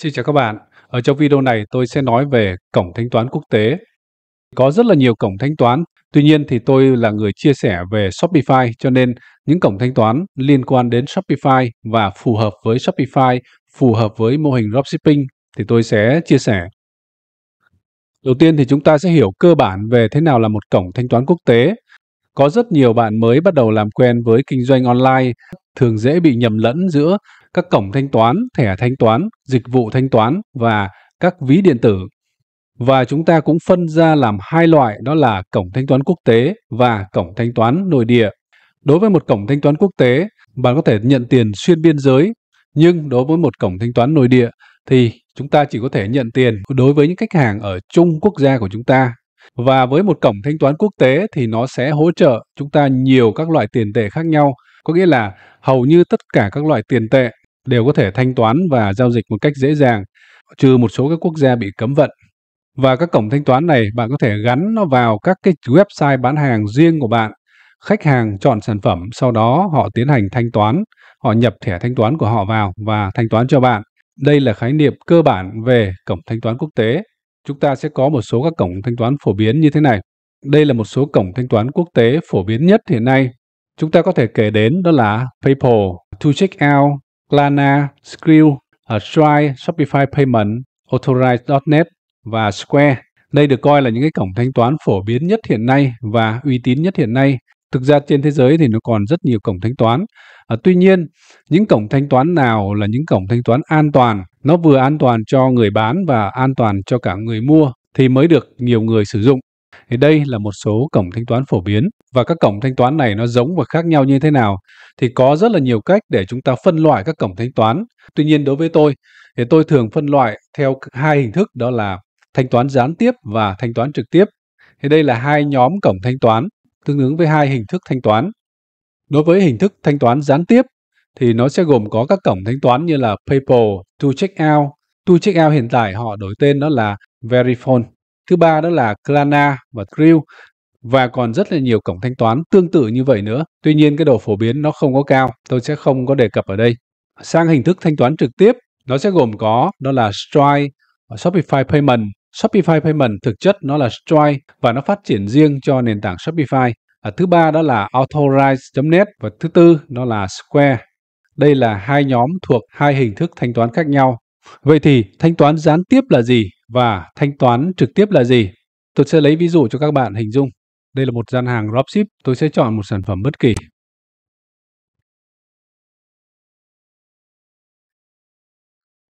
Xin chào các bạn. Ở trong video này tôi sẽ nói về cổng thanh toán quốc tế. Có rất là nhiều cổng thanh toán, tuy nhiên thì tôi là người chia sẻ về Shopify cho nên những cổng thanh toán liên quan đến Shopify và phù hợp với Shopify, phù hợp với mô hình dropshipping thì tôi sẽ chia sẻ. Đầu tiên thì chúng ta sẽ hiểu cơ bản về thế nào là một cổng thanh toán quốc tế. Có rất nhiều bạn mới bắt đầu làm quen với kinh doanh online thường dễ bị nhầm lẫn giữa các cổng thanh toán, thẻ thanh toán, dịch vụ thanh toán và các ví điện tử. Và chúng ta cũng phân ra làm hai loại đó là cổng thanh toán quốc tế và cổng thanh toán nội địa. Đối với một cổng thanh toán quốc tế, bạn có thể nhận tiền xuyên biên giới, nhưng đối với một cổng thanh toán nội địa thì chúng ta chỉ có thể nhận tiền đối với những khách hàng ở chung quốc gia của chúng ta. Và với một cổng thanh toán quốc tế thì nó sẽ hỗ trợ chúng ta nhiều các loại tiền tệ khác nhau, có nghĩa là hầu như tất cả các loại tiền tệ đều có thể thanh toán và giao dịch một cách dễ dàng, trừ một số các quốc gia bị cấm vận. Và các cổng thanh toán này bạn có thể gắn nó vào các cái website bán hàng riêng của bạn. Khách hàng chọn sản phẩm, sau đó họ tiến hành thanh toán, họ nhập thẻ thanh toán của họ vào và thanh toán cho bạn. Đây là khái niệm cơ bản về cổng thanh toán quốc tế. Chúng ta sẽ có một số các cổng thanh toán phổ biến như thế này. Đây là một số cổng thanh toán quốc tế phổ biến nhất hiện nay. Chúng ta có thể kể đến đó là PayPal, To Check Out, Klarna, Skrill, Stripe, à, Shopify Payment, Authorize.net và Square. Đây được coi là những cái cổng thanh toán phổ biến nhất hiện nay và uy tín nhất hiện nay. Thực ra trên thế giới thì nó còn rất nhiều cổng thanh toán. À, tuy nhiên, những cổng thanh toán nào là những cổng thanh toán an toàn, nó vừa an toàn cho người bán và an toàn cho cả người mua thì mới được nhiều người sử dụng. Thì đây là một số cổng thanh toán phổ biến và các cổng thanh toán này nó giống và khác nhau như thế nào thì có rất là nhiều cách để chúng ta phân loại các cổng thanh toán. Tuy nhiên đối với tôi thì tôi thường phân loại theo hai hình thức đó là thanh toán gián tiếp và thanh toán trực tiếp. Thì đây là hai nhóm cổng thanh toán tương ứng với hai hình thức thanh toán. Đối với hình thức thanh toán gián tiếp thì nó sẽ gồm có các cổng thanh toán như là PayPal, To Check To Check hiện tại họ đổi tên đó là Verifone. Thứ ba đó là Klarna và Skrill và còn rất là nhiều cổng thanh toán tương tự như vậy nữa. Tuy nhiên cái độ phổ biến nó không có cao, tôi sẽ không có đề cập ở đây. Sang hình thức thanh toán trực tiếp, nó sẽ gồm có đó là Stripe, Shopify Payment. Shopify Payment thực chất nó là Stripe và nó phát triển riêng cho nền tảng Shopify. À, thứ ba đó là Authorize.net và thứ tư đó là Square. Đây là hai nhóm thuộc hai hình thức thanh toán khác nhau. Vậy thì thanh toán gián tiếp là gì và thanh toán trực tiếp là gì? Tôi sẽ lấy ví dụ cho các bạn hình dung. Đây là một gian hàng dropship, tôi sẽ chọn một sản phẩm bất kỳ.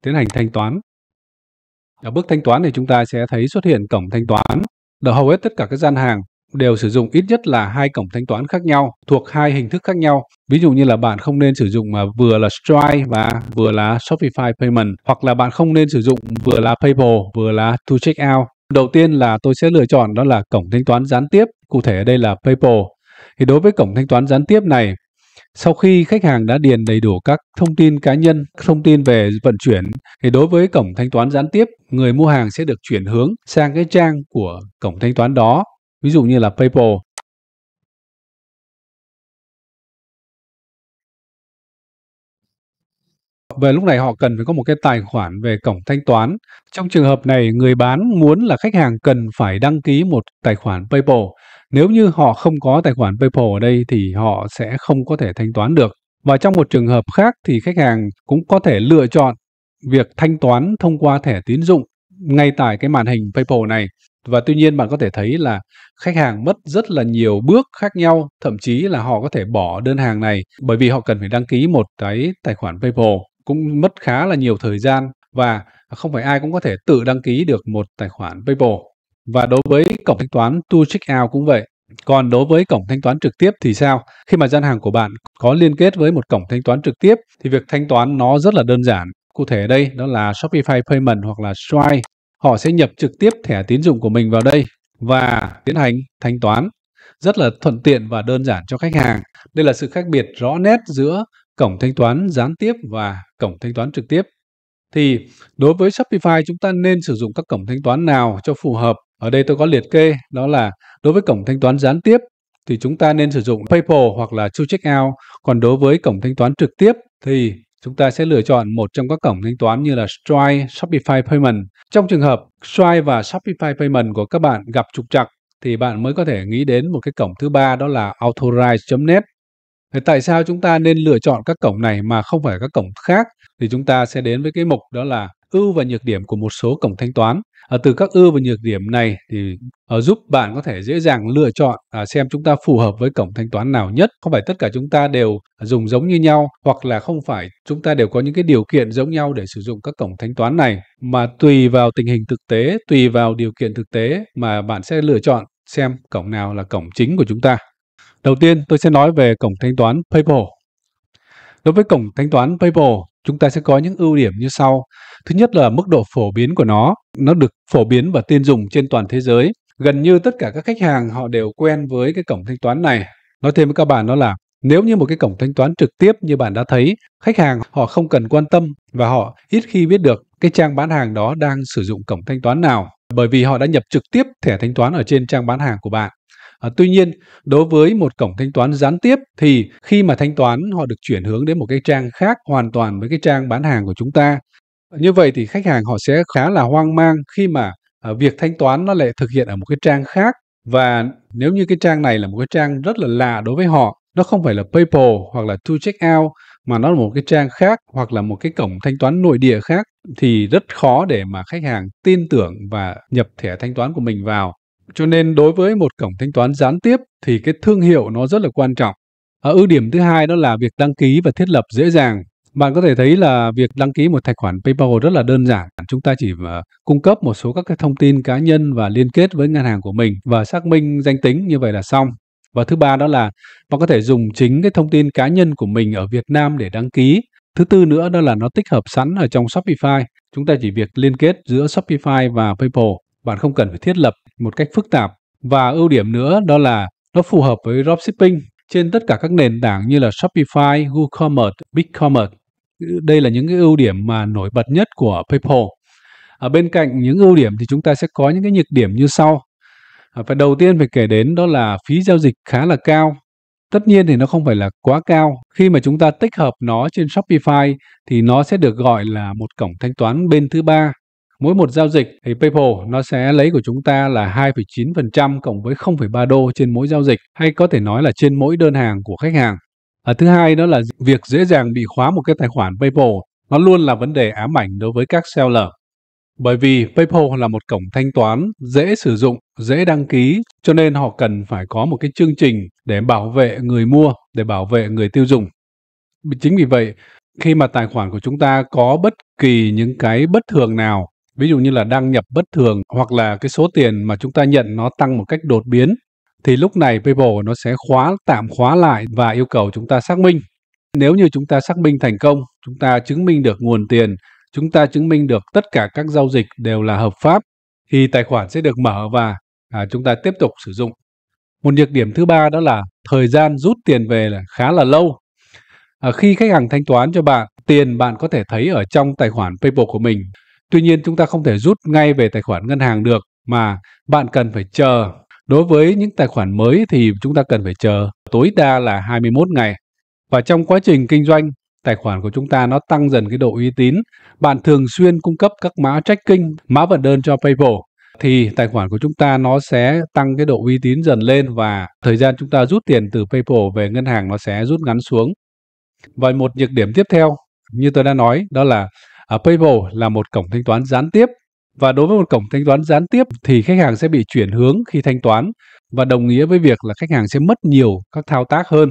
Tiến hành thanh toán. Ở bước thanh toán thì chúng ta sẽ thấy xuất hiện cổng thanh toán. Ở hầu hết tất cả các gian hàng đều sử dụng ít nhất là hai cổng thanh toán khác nhau thuộc hai hình thức khác nhau. Ví dụ như là bạn không nên sử dụng mà vừa là Stripe và vừa là Shopify Payment hoặc là bạn không nên sử dụng vừa là PayPal vừa là To Check Out Đầu tiên là tôi sẽ lựa chọn đó là cổng thanh toán gián tiếp, cụ thể ở đây là PayPal. Thì đối với cổng thanh toán gián tiếp này, sau khi khách hàng đã điền đầy đủ các thông tin cá nhân, thông tin về vận chuyển, thì đối với cổng thanh toán gián tiếp, người mua hàng sẽ được chuyển hướng sang cái trang của cổng thanh toán đó, ví dụ như là PayPal. Và lúc này họ cần phải có một cái tài khoản về cổng thanh toán. Trong trường hợp này, người bán muốn là khách hàng cần phải đăng ký một tài khoản PayPal. Nếu như họ không có tài khoản PayPal ở đây thì họ sẽ không có thể thanh toán được. Và trong một trường hợp khác thì khách hàng cũng có thể lựa chọn việc thanh toán thông qua thẻ tín dụng ngay tại cái màn hình PayPal này. Và tuy nhiên bạn có thể thấy là khách hàng mất rất là nhiều bước khác nhau, thậm chí là họ có thể bỏ đơn hàng này bởi vì họ cần phải đăng ký một cái tài khoản PayPal cũng mất khá là nhiều thời gian và không phải ai cũng có thể tự đăng ký được một tài khoản PayPal. Và đối với cổng thanh toán To Check cũng vậy. Còn đối với cổng thanh toán trực tiếp thì sao? Khi mà gian hàng của bạn có liên kết với một cổng thanh toán trực tiếp thì việc thanh toán nó rất là đơn giản. Cụ thể ở đây đó là Shopify Payment hoặc là Stripe. Họ sẽ nhập trực tiếp thẻ tín dụng của mình vào đây và tiến hành thanh toán rất là thuận tiện và đơn giản cho khách hàng. Đây là sự khác biệt rõ nét giữa cổng thanh toán gián tiếp và cổng thanh toán trực tiếp. Thì đối với Shopify chúng ta nên sử dụng các cổng thanh toán nào cho phù hợp? Ở đây tôi có liệt kê đó là đối với cổng thanh toán gián tiếp thì chúng ta nên sử dụng PayPal hoặc là True Checkout. Còn đối với cổng thanh toán trực tiếp thì chúng ta sẽ lựa chọn một trong các cổng thanh toán như là Stripe, Shopify Payment. Trong trường hợp Stripe và Shopify Payment của các bạn gặp trục trặc thì bạn mới có thể nghĩ đến một cái cổng thứ ba đó là authorize.net Thế tại sao chúng ta nên lựa chọn các cổng này mà không phải các cổng khác? Thì chúng ta sẽ đến với cái mục đó là ưu và nhược điểm của một số cổng thanh toán. À, từ các ưu và nhược điểm này thì à, giúp bạn có thể dễ dàng lựa chọn à, xem chúng ta phù hợp với cổng thanh toán nào nhất. Không phải tất cả chúng ta đều dùng giống như nhau hoặc là không phải chúng ta đều có những cái điều kiện giống nhau để sử dụng các cổng thanh toán này mà tùy vào tình hình thực tế, tùy vào điều kiện thực tế mà bạn sẽ lựa chọn xem cổng nào là cổng chính của chúng ta. Đầu tiên, tôi sẽ nói về cổng thanh toán PayPal. Đối với cổng thanh toán PayPal, chúng ta sẽ có những ưu điểm như sau. Thứ nhất là mức độ phổ biến của nó, nó được phổ biến và tiên dùng trên toàn thế giới. Gần như tất cả các khách hàng họ đều quen với cái cổng thanh toán này. Nói thêm với các bạn đó là nếu như một cái cổng thanh toán trực tiếp như bạn đã thấy, khách hàng họ không cần quan tâm và họ ít khi biết được cái trang bán hàng đó đang sử dụng cổng thanh toán nào bởi vì họ đã nhập trực tiếp thẻ thanh toán ở trên trang bán hàng của bạn. À, tuy nhiên, đối với một cổng thanh toán gián tiếp thì khi mà thanh toán họ được chuyển hướng đến một cái trang khác hoàn toàn với cái trang bán hàng của chúng ta. Như vậy thì khách hàng họ sẽ khá là hoang mang khi mà à, việc thanh toán nó lại thực hiện ở một cái trang khác và nếu như cái trang này là một cái trang rất là lạ đối với họ, nó không phải là PayPal hoặc là To Check Out mà nó là một cái trang khác hoặc là một cái cổng thanh toán nội địa khác thì rất khó để mà khách hàng tin tưởng và nhập thẻ thanh toán của mình vào cho nên đối với một cổng thanh toán gián tiếp thì cái thương hiệu nó rất là quan trọng à, ưu điểm thứ hai đó là việc đăng ký và thiết lập dễ dàng bạn có thể thấy là việc đăng ký một tài khoản PayPal rất là đơn giản. Chúng ta chỉ ờ, cung cấp một số các cái thông tin cá nhân và liên kết với ngân hàng của mình và xác minh danh tính như vậy là xong. Và thứ ba đó là bạn có thể dùng chính cái thông tin cá nhân của mình ở Việt Nam để đăng ký. Thứ tư nữa đó là nó tích hợp sẵn ở trong Shopify. Chúng ta chỉ việc liên kết giữa Shopify và PayPal. Bạn không cần phải thiết lập một cách phức tạp. Và ưu điểm nữa đó là nó phù hợp với dropshipping trên tất cả các nền tảng như là Shopify, WooCommerce, BigCommerce. Đây là những cái ưu điểm mà nổi bật nhất của PayPal. À, bên cạnh những ưu điểm thì chúng ta sẽ có những cái nhược điểm như sau. À, phải đầu tiên phải kể đến đó là phí giao dịch khá là cao. Tất nhiên thì nó không phải là quá cao. Khi mà chúng ta tích hợp nó trên Shopify thì nó sẽ được gọi là một cổng thanh toán bên thứ ba Mỗi một giao dịch thì PayPal nó sẽ lấy của chúng ta là 2,9% cộng với 0,3 đô trên mỗi giao dịch hay có thể nói là trên mỗi đơn hàng của khách hàng. À, thứ hai đó là việc dễ dàng bị khóa một cái tài khoản PayPal nó luôn là vấn đề ám ảnh đối với các seller. Bởi vì PayPal là một cổng thanh toán dễ sử dụng, dễ đăng ký, cho nên họ cần phải có một cái chương trình để bảo vệ người mua, để bảo vệ người tiêu dùng. Chính vì vậy, khi mà tài khoản của chúng ta có bất kỳ những cái bất thường nào ví dụ như là đăng nhập bất thường hoặc là cái số tiền mà chúng ta nhận nó tăng một cách đột biến thì lúc này PayPal nó sẽ khóa tạm khóa lại và yêu cầu chúng ta xác minh. Nếu như chúng ta xác minh thành công, chúng ta chứng minh được nguồn tiền, chúng ta chứng minh được tất cả các giao dịch đều là hợp pháp thì tài khoản sẽ được mở và à, chúng ta tiếp tục sử dụng. Một nhược điểm thứ ba đó là thời gian rút tiền về là khá là lâu. À, khi khách hàng thanh toán cho bạn, tiền bạn có thể thấy ở trong tài khoản PayPal của mình Tuy nhiên chúng ta không thể rút ngay về tài khoản ngân hàng được mà bạn cần phải chờ. Đối với những tài khoản mới thì chúng ta cần phải chờ tối đa là 21 ngày. Và trong quá trình kinh doanh, tài khoản của chúng ta nó tăng dần cái độ uy tín. Bạn thường xuyên cung cấp các mã tracking, mã vận đơn cho PayPal thì tài khoản của chúng ta nó sẽ tăng cái độ uy tín dần lên và thời gian chúng ta rút tiền từ PayPal về ngân hàng nó sẽ rút ngắn xuống. Và một nhược điểm tiếp theo như tôi đã nói đó là uh, PayPal là một cổng thanh toán gián tiếp và đối với một cổng thanh toán gián tiếp thì khách hàng sẽ bị chuyển hướng khi thanh toán và đồng nghĩa với việc là khách hàng sẽ mất nhiều các thao tác hơn.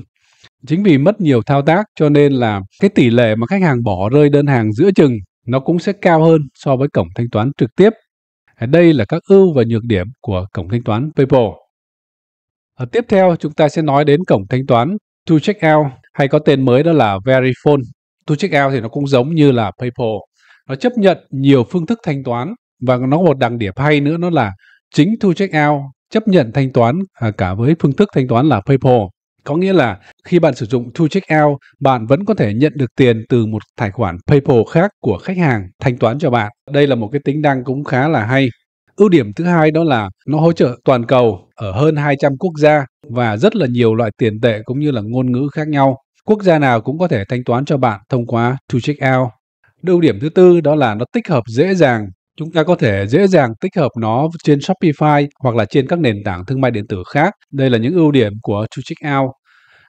Chính vì mất nhiều thao tác cho nên là cái tỷ lệ mà khách hàng bỏ rơi đơn hàng giữa chừng nó cũng sẽ cao hơn so với cổng thanh toán trực tiếp. À, đây là các ưu và nhược điểm của cổng thanh toán PayPal. Ở à, tiếp theo chúng ta sẽ nói đến cổng thanh toán To Checkout hay có tên mới đó là Verifone to check out thì nó cũng giống như là PayPal nó chấp nhận nhiều phương thức thanh toán và nó có một đặc điểm hay nữa nó là chính to check out chấp nhận thanh toán à, cả với phương thức thanh toán là PayPal có nghĩa là khi bạn sử dụng to check out bạn vẫn có thể nhận được tiền từ một tài khoản PayPal khác của khách hàng thanh toán cho bạn đây là một cái tính năng cũng khá là hay Ưu điểm thứ hai đó là nó hỗ trợ toàn cầu ở hơn 200 quốc gia và rất là nhiều loại tiền tệ cũng như là ngôn ngữ khác nhau. Quốc gia nào cũng có thể thanh toán cho bạn thông qua TwoCheckOut. Ưu điểm thứ tư đó là nó tích hợp dễ dàng. Chúng ta có thể dễ dàng tích hợp nó trên Shopify hoặc là trên các nền tảng thương mại điện tử khác. Đây là những ưu điểm của TwoCheckOut.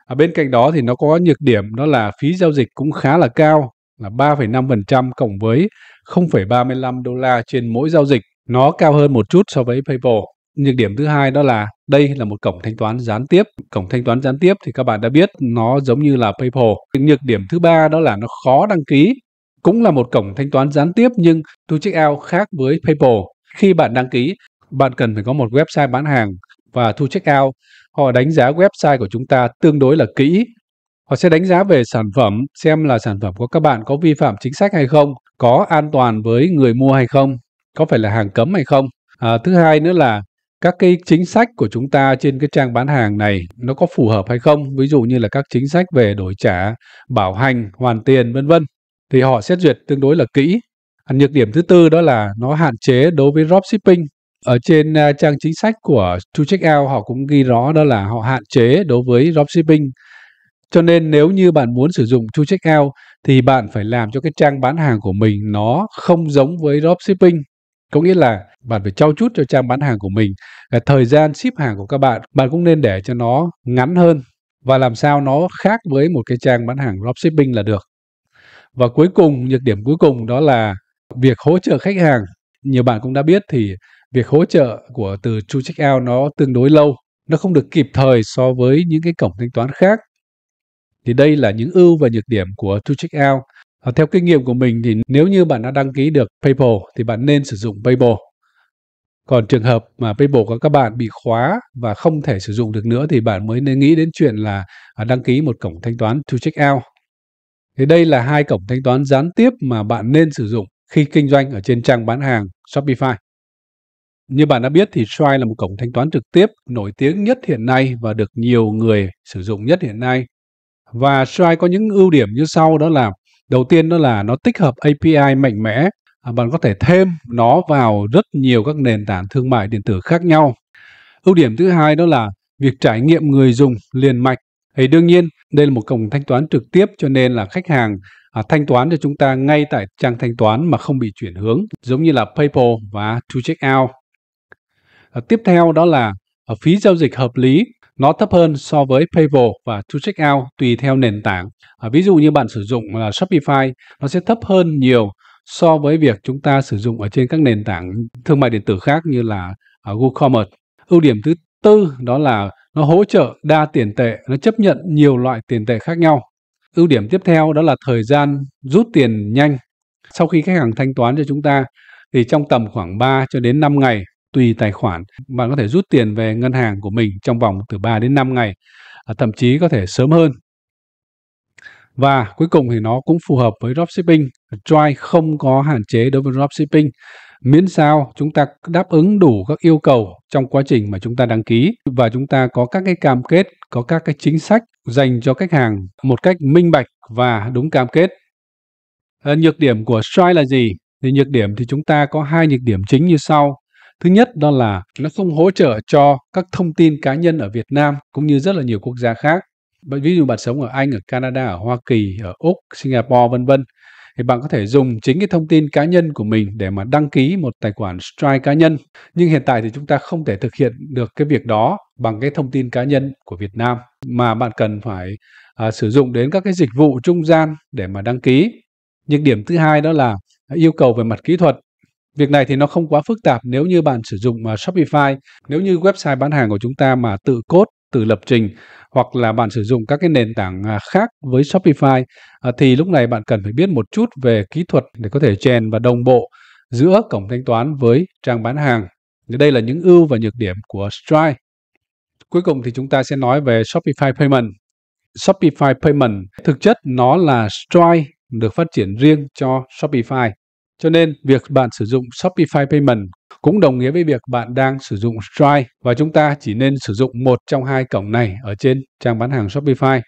À bên cạnh đó thì nó có nhược điểm đó là phí giao dịch cũng khá là cao là 3,5% cộng với 0,35 đô la trên mỗi giao dịch. Nó cao hơn một chút so với PayPal nhược điểm thứ hai đó là đây là một cổng thanh toán gián tiếp cổng thanh toán gián tiếp thì các bạn đã biết nó giống như là paypal nhược điểm thứ ba đó là nó khó đăng ký cũng là một cổng thanh toán gián tiếp nhưng to check out khác với paypal khi bạn đăng ký bạn cần phải có một website bán hàng và thu check out họ đánh giá website của chúng ta tương đối là kỹ họ sẽ đánh giá về sản phẩm xem là sản phẩm của các bạn có vi phạm chính sách hay không có an toàn với người mua hay không có phải là hàng cấm hay không à, thứ hai nữa là các cái chính sách của chúng ta trên cái trang bán hàng này nó có phù hợp hay không ví dụ như là các chính sách về đổi trả bảo hành hoàn tiền vân vân thì họ xét duyệt tương đối là kỹ nhược điểm thứ tư đó là nó hạn chế đối với dropshipping ở trên à, trang chính sách của To Check Out họ cũng ghi rõ đó là họ hạn chế đối với dropshipping cho nên nếu như bạn muốn sử dụng To Check Out thì bạn phải làm cho cái trang bán hàng của mình nó không giống với dropshipping có nghĩa là bạn phải trau chút cho trang bán hàng của mình cái thời gian ship hàng của các bạn bạn cũng nên để cho nó ngắn hơn và làm sao nó khác với một cái trang bán hàng dropshipping là được và cuối cùng nhược điểm cuối cùng đó là việc hỗ trợ khách hàng nhiều bạn cũng đã biết thì việc hỗ trợ của từ True Checkout nó tương đối lâu nó không được kịp thời so với những cái cổng thanh toán khác thì đây là những ưu và nhược điểm của True Checkout theo kinh nghiệm của mình thì nếu như bạn đã đăng ký được PayPal thì bạn nên sử dụng PayPal còn trường hợp mà paypal của các bạn bị khóa và không thể sử dụng được nữa thì bạn mới nên nghĩ đến chuyện là à, đăng ký một cổng thanh toán to check out. Thì đây là hai cổng thanh toán gián tiếp mà bạn nên sử dụng khi kinh doanh ở trên trang bán hàng Shopify. Như bạn đã biết thì Stripe là một cổng thanh toán trực tiếp nổi tiếng nhất hiện nay và được nhiều người sử dụng nhất hiện nay. Và Stripe có những ưu điểm như sau đó là đầu tiên đó là nó tích hợp API mạnh mẽ À, bạn có thể thêm nó vào rất nhiều các nền tảng thương mại điện tử khác nhau ưu điểm thứ hai đó là việc trải nghiệm người dùng liền mạch thì đương nhiên đây là một cổng thanh toán trực tiếp cho nên là khách hàng à, thanh toán cho chúng ta ngay tại trang thanh toán mà không bị chuyển hướng giống như là PayPal và To Check Out. À, tiếp theo đó là à, phí giao dịch hợp lý nó thấp hơn so với PayPal và To Check Out tùy theo nền tảng. À, ví dụ như bạn sử dụng là Shopify nó sẽ thấp hơn nhiều so với việc chúng ta sử dụng ở trên các nền tảng thương mại điện tử khác như là uh, à, WooCommerce. Ưu điểm thứ tư đó là nó hỗ trợ đa tiền tệ, nó chấp nhận nhiều loại tiền tệ khác nhau. Ưu điểm tiếp theo đó là thời gian rút tiền nhanh. Sau khi khách hàng thanh toán cho chúng ta thì trong tầm khoảng 3 cho đến 5 ngày tùy tài khoản, bạn có thể rút tiền về ngân hàng của mình trong vòng từ 3 đến 5 ngày, à, thậm chí có thể sớm hơn và cuối cùng thì nó cũng phù hợp với dropshipping. Joy không có hạn chế đối với dropshipping. Miễn sao chúng ta đáp ứng đủ các yêu cầu trong quá trình mà chúng ta đăng ký và chúng ta có các cái cam kết, có các cái chính sách dành cho khách hàng một cách minh bạch và đúng cam kết. À, nhược điểm của Stripe là gì? Thì nhược điểm thì chúng ta có hai nhược điểm chính như sau. Thứ nhất đó là nó không hỗ trợ cho các thông tin cá nhân ở Việt Nam cũng như rất là nhiều quốc gia khác ví dụ bạn sống ở Anh, ở Canada, ở Hoa Kỳ, ở Úc, Singapore vân vân thì bạn có thể dùng chính cái thông tin cá nhân của mình để mà đăng ký một tài khoản Stripe cá nhân. Nhưng hiện tại thì chúng ta không thể thực hiện được cái việc đó bằng cái thông tin cá nhân của Việt Nam mà bạn cần phải à, sử dụng đến các cái dịch vụ trung gian để mà đăng ký. Nhưng điểm thứ hai đó là yêu cầu về mặt kỹ thuật. Việc này thì nó không quá phức tạp nếu như bạn sử dụng uh, Shopify, nếu như website bán hàng của chúng ta mà tự cốt từ lập trình hoặc là bạn sử dụng các cái nền tảng à, khác với Shopify à, thì lúc này bạn cần phải biết một chút về kỹ thuật để có thể chèn và đồng bộ giữa cổng thanh toán với trang bán hàng. Đây là những ưu và nhược điểm của Stripe. Cuối cùng thì chúng ta sẽ nói về Shopify Payment. Shopify Payment thực chất nó là Stripe được phát triển riêng cho Shopify. Cho nên việc bạn sử dụng Shopify Payment cũng đồng nghĩa với việc bạn đang sử dụng Stripe và chúng ta chỉ nên sử dụng một trong hai cổng này ở trên trang bán hàng Shopify.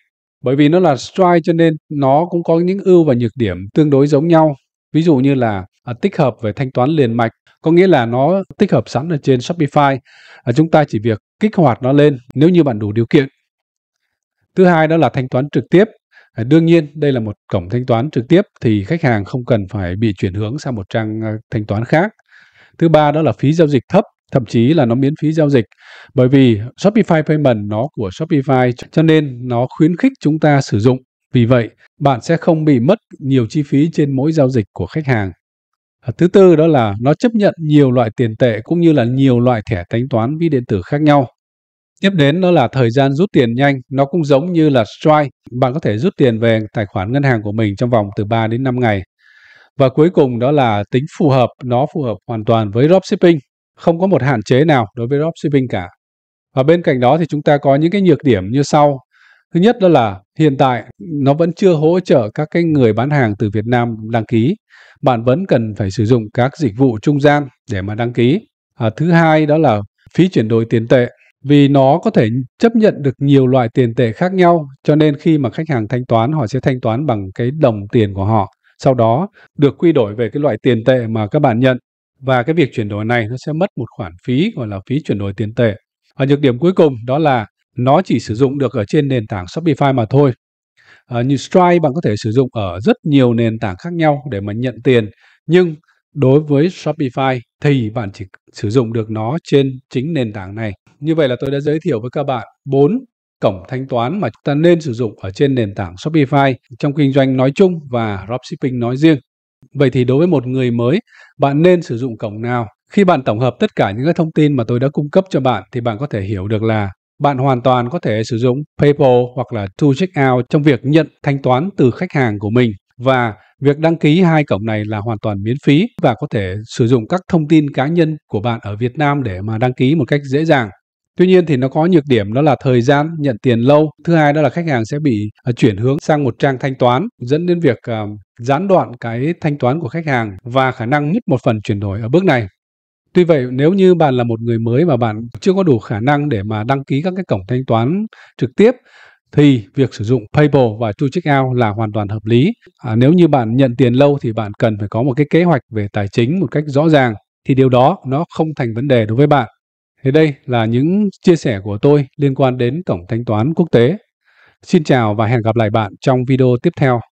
Bởi vì nó là Stripe cho nên nó cũng có những ưu và nhược điểm tương đối giống nhau. Ví dụ như là à, tích hợp về thanh toán liền mạch, có nghĩa là nó tích hợp sẵn ở trên Shopify. À, chúng ta chỉ việc kích hoạt nó lên nếu như bạn đủ điều kiện. Thứ hai đó là thanh toán trực tiếp. À, đương nhiên, đây là một cổng thanh toán trực tiếp thì khách hàng không cần phải bị chuyển hướng sang một trang à, thanh toán khác. Thứ ba đó là phí giao dịch thấp, thậm chí là nó miễn phí giao dịch bởi vì Shopify Payment nó của Shopify cho nên nó khuyến khích chúng ta sử dụng. Vì vậy, bạn sẽ không bị mất nhiều chi phí trên mỗi giao dịch của khách hàng. À, thứ tư đó là nó chấp nhận nhiều loại tiền tệ cũng như là nhiều loại thẻ thanh toán ví điện tử khác nhau. Tiếp đến đó là thời gian rút tiền nhanh, nó cũng giống như là Stripe, bạn có thể rút tiền về tài khoản ngân hàng của mình trong vòng từ 3 đến 5 ngày. Và cuối cùng đó là tính phù hợp, nó phù hợp hoàn toàn với dropshipping, không có một hạn chế nào đối với dropshipping cả. Và bên cạnh đó thì chúng ta có những cái nhược điểm như sau. Thứ nhất đó là hiện tại nó vẫn chưa hỗ trợ các cái người bán hàng từ Việt Nam đăng ký. Bạn vẫn cần phải sử dụng các dịch vụ trung gian để mà đăng ký. À, thứ hai đó là phí chuyển đổi tiền tệ vì nó có thể chấp nhận được nhiều loại tiền tệ khác nhau cho nên khi mà khách hàng thanh toán họ sẽ thanh toán bằng cái đồng tiền của họ sau đó được quy đổi về cái loại tiền tệ mà các bạn nhận và cái việc chuyển đổi này nó sẽ mất một khoản phí gọi là phí chuyển đổi tiền tệ và nhược điểm cuối cùng đó là nó chỉ sử dụng được ở trên nền tảng Shopify mà thôi à, như Stripe bạn có thể sử dụng ở rất nhiều nền tảng khác nhau để mà nhận tiền nhưng đối với Shopify thì bạn chỉ sử dụng được nó trên chính nền tảng này. Như vậy là tôi đã giới thiệu với các bạn 4 cổng thanh toán mà chúng ta nên sử dụng ở trên nền tảng Shopify trong kinh doanh nói chung và dropshipping nói riêng. Vậy thì đối với một người mới, bạn nên sử dụng cổng nào? Khi bạn tổng hợp tất cả những cái thông tin mà tôi đã cung cấp cho bạn thì bạn có thể hiểu được là bạn hoàn toàn có thể sử dụng PayPal hoặc là To Checkout trong việc nhận thanh toán từ khách hàng của mình và Việc đăng ký hai cổng này là hoàn toàn miễn phí và có thể sử dụng các thông tin cá nhân của bạn ở Việt Nam để mà đăng ký một cách dễ dàng. Tuy nhiên thì nó có nhược điểm đó là thời gian nhận tiền lâu. Thứ hai đó là khách hàng sẽ bị à, chuyển hướng sang một trang thanh toán dẫn đến việc à, gián đoạn cái thanh toán của khách hàng và khả năng mất một phần chuyển đổi ở bước này. Tuy vậy, nếu như bạn là một người mới mà bạn chưa có đủ khả năng để mà đăng ký các cái cổng thanh toán trực tiếp thì việc sử dụng Paypal và Chu Checkout là hoàn toàn hợp lý. À, nếu như bạn nhận tiền lâu thì bạn cần phải có một cái kế hoạch về tài chính một cách rõ ràng thì điều đó nó không thành vấn đề đối với bạn. Thế đây là những chia sẻ của tôi liên quan đến cổng thanh toán quốc tế. Xin chào và hẹn gặp lại bạn trong video tiếp theo.